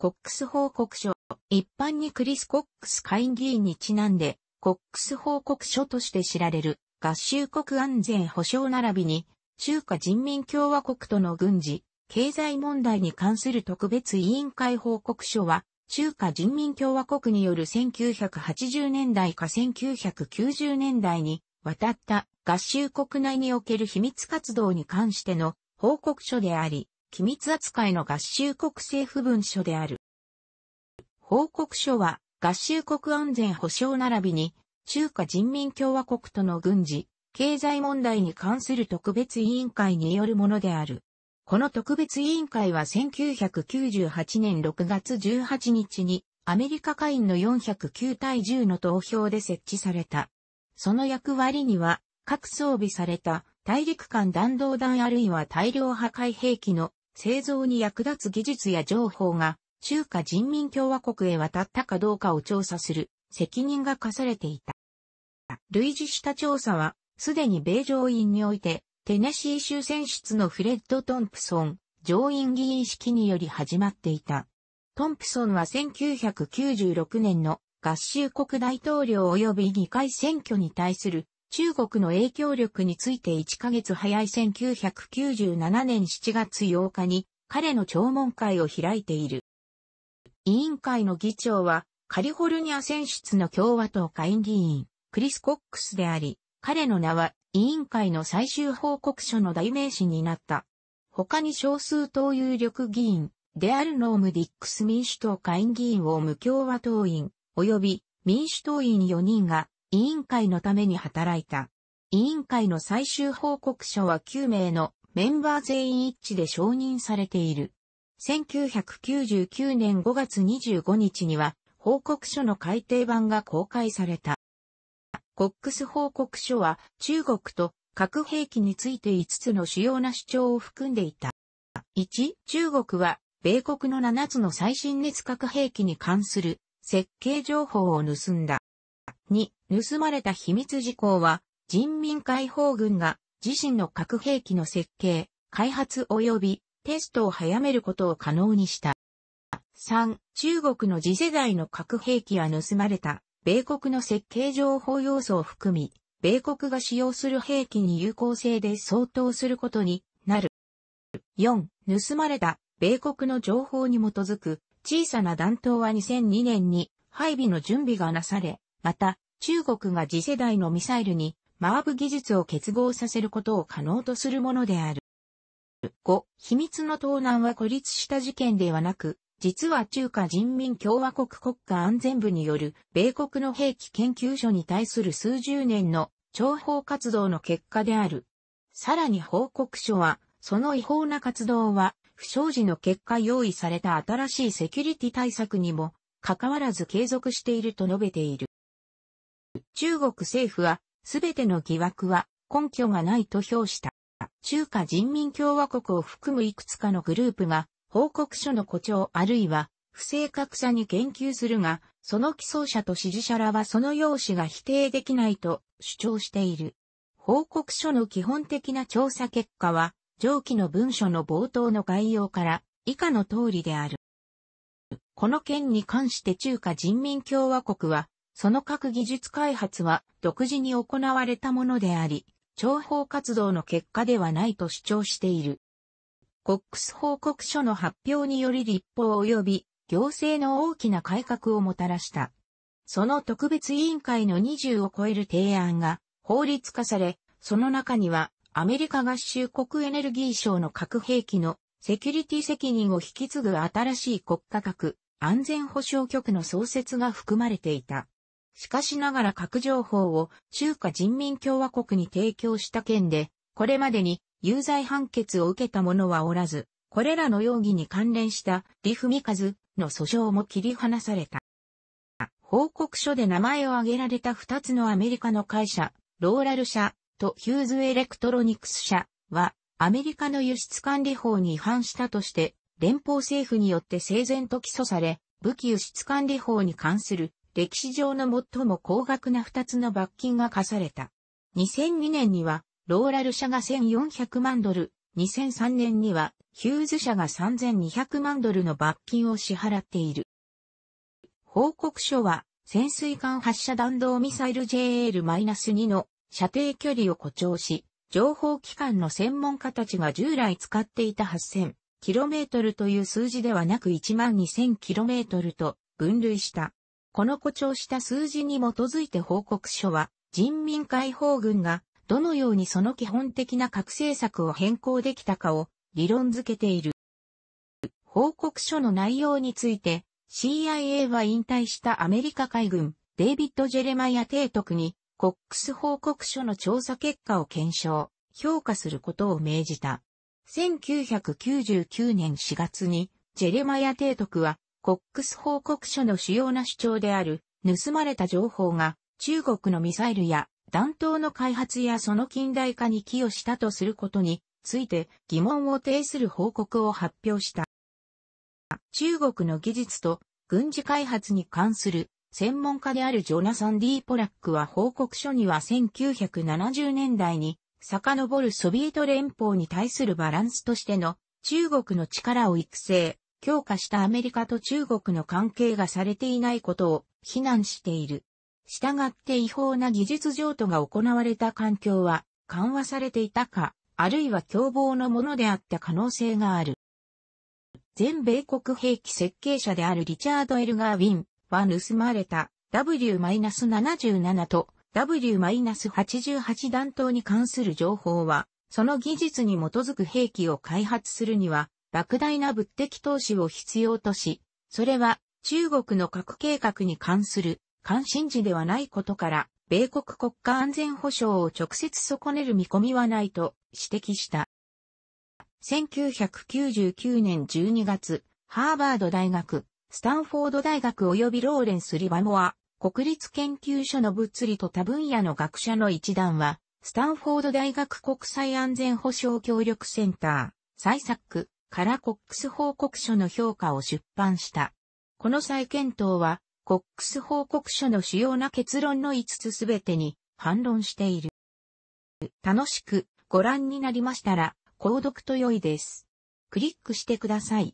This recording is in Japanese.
コックス報告書、一般にクリス・コックス会議員にちなんで、コックス報告書として知られる、合衆国安全保障並びに、中華人民共和国との軍事、経済問題に関する特別委員会報告書は、中華人民共和国による1980年代か1990年代に渡った合衆国内における秘密活動に関しての報告書であり、機密扱いの合衆国政府文書である。報告書は、合衆国安全保障並びに、中華人民共和国との軍事、経済問題に関する特別委員会によるものである。この特別委員会は1998年6月18日にアメリカ会員の409対10の投票で設置された。その役割には各装備された大陸間弾道弾あるいは大量破壊兵器の製造に役立つ技術や情報が中華人民共和国へ渡ったかどうかを調査する責任が課されていた。類似した調査は、すでに米上院において、テネシー州選出のフレッド・トンプソン、上院議員式により始まっていた。トンプソンは1996年の合衆国大統領及び議会選挙に対する中国の影響力について1ヶ月早い1997年7月8日に彼の聴聞会を開いている。委員会の議長はカリフォルニア選出の共和党下院議員クリス・コックスであり、彼の名は委員会の最終報告書の代名詞になった。他に少数党有力議員、であるノーム・ディックス民主党下院議員を無共和党員、及び民主党員4人が委員会のために働いた。委員会の最終報告書は9名のメンバー全員一致で承認されている。1999年5月25日には報告書の改訂版が公開された。コックス報告書は中国と核兵器について5つの主要な主張を含んでいた。1、中国は米国の7つの最新熱核兵器に関する設計情報を盗んだ。2、盗まれた秘密事項は、人民解放軍が自身の核兵器の設計、開発及びテストを早めることを可能にした。3、中国の次世代の核兵器は盗まれた、米国の設計情報要素を含み、米国が使用する兵器に有効性で相当することになる。4、盗まれた、米国の情報に基づく、小さな弾頭は2002年に配備の準備がなされ、また、中国が次世代のミサイルに、マーブ技術を結合させることを可能とするものである。5、秘密の盗難は孤立した事件ではなく、実は中華人民共和国国家安全部による米国の兵器研究所に対する数十年の諜報活動の結果である。さらに報告書は、その違法な活動は、不祥事の結果用意された新しいセキュリティ対策にも、かかわらず継続していると述べている。中国政府は、すべての疑惑は根拠がないと評した。中華人民共和国を含むいくつかのグループが、報告書の誇張あるいは、不正確さに言及するが、その起草者と支持者らはその用紙が否定できないと主張している。報告書の基本的な調査結果は、上記の文書の冒頭の概要から以下の通りである。この件に関して中華人民共和国はその各技術開発は独自に行われたものであり、情報活動の結果ではないと主張している。コックス報告書の発表により立法及び行政の大きな改革をもたらした。その特別委員会の20を超える提案が法律化され、その中にはアメリカ合衆国エネルギー省の核兵器のセキュリティ責任を引き継ぐ新しい国家核安全保障局の創設が含まれていた。しかしながら核情報を中華人民共和国に提供した件で、これまでに有罪判決を受けた者はおらず、これらの容疑に関連したフミカズの訴訟も切り離された。報告書で名前を挙げられた2つのアメリカの会社、ローラル社とヒューズエレクトロニクス社は、アメリカの輸出管理法に違反したとして、連邦政府によって整然と起訴され、武器輸出管理法に関する歴史上の最も高額な2つの罰金が課された。2002年には、ローラル社が1400万ドル、2003年には、ヒューズ社が3200万ドルの罰金を支払っている。報告書は、潜水艦発射弾道ミサイル JL-2 の射程距離を誇張し、情報機関の専門家たちが従来使っていた 8000km という数字ではなく 12000km と分類した。この誇張した数字に基づいて報告書は、人民解放軍がどのようにその基本的な核政策を変更できたかを理論づけている。報告書の内容について CIA は引退したアメリカ海軍デイビッド・ジェレマイア提督にコックス報告書の調査結果を検証、評価することを命じた。1999年4月にジェレマイア提督はコックス報告書の主要な主張である、盗まれた情報が、中国のミサイルや弾頭の開発やその近代化に寄与したとすることについて疑問を呈する報告を発表した。中国の技術と軍事開発に関する専門家であるジョナサン・ディー・ポラックは報告書には1970年代に遡るソビエト連邦に対するバランスとしての中国の力を育成、強化したアメリカと中国の関係がされていないことを非難している。したがって違法な技術譲渡が行われた環境は緩和されていたか、あるいは凶暴のものであった可能性がある。全米国兵器設計者であるリチャード・エルガー・ウィンは盗まれた W-77 と W-88 弾頭に関する情報は、その技術に基づく兵器を開発するには莫大な物的投資を必要とし、それは中国の核計画に関する関心事ではないことから、米国国家安全保障を直接損ねる見込みはないと指摘した。1999年12月、ハーバード大学、スタンフォード大学及びローレンス・リバモア、国立研究所の物理と多分野の学者の一団は、スタンフォード大学国際安全保障協力センター、サイサック、からコックス報告書の評価を出版した。この再検討は、コックス報告書の主要な結論の5つすべてに反論している。楽しくご覧になりましたら、購読と良いです。クリックしてください。